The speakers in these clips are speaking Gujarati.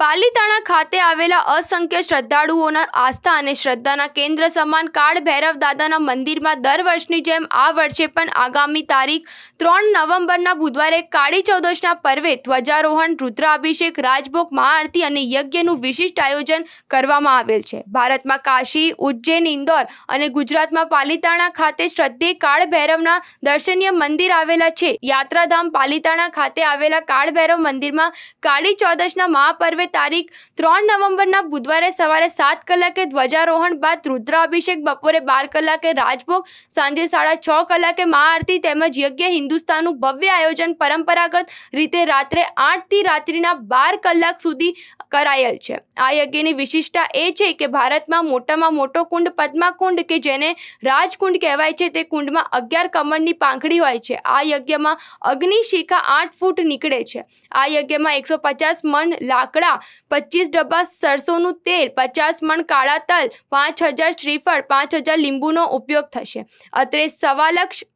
પાલીતાણા ખાતે આવેલા અસંખ્ય શ્રદ્ધાળુઓના આસ્થા અને શ્રદ્ધાના કેન્દ્ર સમાન કાળ ભૈરવ દાદાના મંદિરમાં દર વર્ષની જેમ આ વર્ષે પણ આગામી તારીખ ત્રણ નવેમ્બરના બુધવારે કાળી ચૌદશના પર્વે ધ્વજારોહણ રુદ્રાભિષેક રાજભોગ મહાઆરતી અને યજ્ઞનું વિશિષ્ટ આયોજન કરવામાં આવેલ છે ભારતમાં કાશી ઉજ્જૈન ઇન્દોર અને ગુજરાતમાં પાલીતાણા ખાતે શ્રદ્ધે કાળ ભૈરવના દર્શનીય મંદિર આવેલા છે યાત્રાધામ પાલીતાણા ખાતે આવેલા કાળ ભૈરવ મંદિરમાં કાળી ચૌદશના મહાપર્વે તારીખ ત્રણ નવેમ્બરના બુધવારે સવારે સાત કલાકે ધ્વજારોહણ બાદ રુદ્રાભિષેક બપોરે બાર કલાકે રાજભોગ સાંજે સાડા છ કલાકે મહાઆરતી તેમજ યજ્ઞ હિન્દુસ્તાનનું ભવ્ય આયોજન પરંપરાગત રીતે રાત્રે આઠથી રાત્રિના બાર કલાક સુધી કરાયેલ છે આ યજ્ઞની વિશિષ્ટતા એ છે કે ભારતમાં મોટામાં મોટો કુંડ પદ્માકુંડ કે જેને રાજકુંડ કહેવાય છે તે કુંડમાં અગિયાર કમળની પાંખડી હોય છે આ યજ્ઞમાં અગ્નિશિખા આઠ ફૂટ નીકળે છે આ યજ્ઞમાં એકસો પચાસ મણ લાકડા પૌવા પચીસ ડબ્બા સરસોનું તેલ પચાસ મણ કાળા તલ પાંચ હજાર શ્રીફળ પાંચ હજાર લીંબુનો ઉપયોગ થશે અત્રે સવા લક્ષ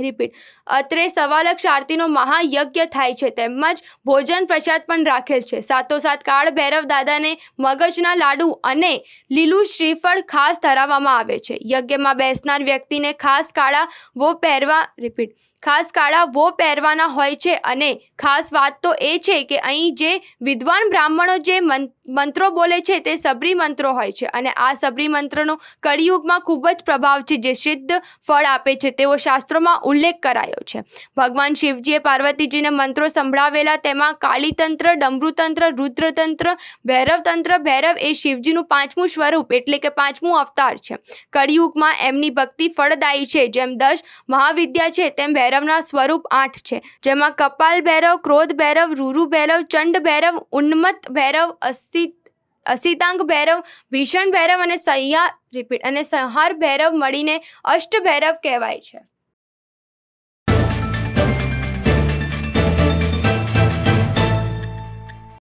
રિપીટ અત્રે સવાલક્ષ આરતીનો મહાયજ્ઞ થાય છે તેમજ ભોજન પ્રસાદ પણ રાખેલ છે સાત કાળ ભૈરવ દાદાને મગજના લાડુ અને લીલું શ્રીફળ ખાસ ધરાવવામાં આવે છે યજ્ઞમાં બેસનાર વ્યક્તિને ખાસ કાળા વો પહેરવા રિપીટ ખાસ કાળા વો પહેરવાના હોય છે અને ખાસ વાત તો એ છે કે અહીં જે વિદ્વાન બ્રાહ્મણો જે મંત્ર મંત્રો બોલે છે તે સબરી મંત્રો હોય છે અને આ સબરી મંત્રનો કળિયુગમાં ખૂબ જ પ્રભાવ છે જે સિદ્ધ ફળ આપે છે તેવો શાસ્ત્રોમાં ઉલ્લેખ કરાયો છે ભગવાન શિવજીએ પાર્વતીજીને મંત્રો સંભળાવેલા તેમાં કાળીતંત્ર ડમરુતંત્ર રુદ્રતંત્ર ભૈરવતંત્ર ભૈરવ એ શિવજીનું પાંચમું સ્વરૂપ એટલે કે પાંચમું અવતાર છે કળિયુગમાં એમની ભક્તિ ફળદાયી છે જેમ દસ મહાવિદ્યા છે તેમ ભૈરવના સ્વરૂપ આઠ છે જેમાં કપાલ ભૈરવ ક્રોધ ભૈરવ રૂરુ ભૈરવ ચંડ ભૈરવ ઉન્મત ભૈરવ અસ્તિ અસિતાંગ ભૈરવ ભીષણ ભૈરવ અને સૈયા રિપીટ અને સંહાર ભૈરવ મળીને અષ્ટ ભૈરવ કહેવાય છે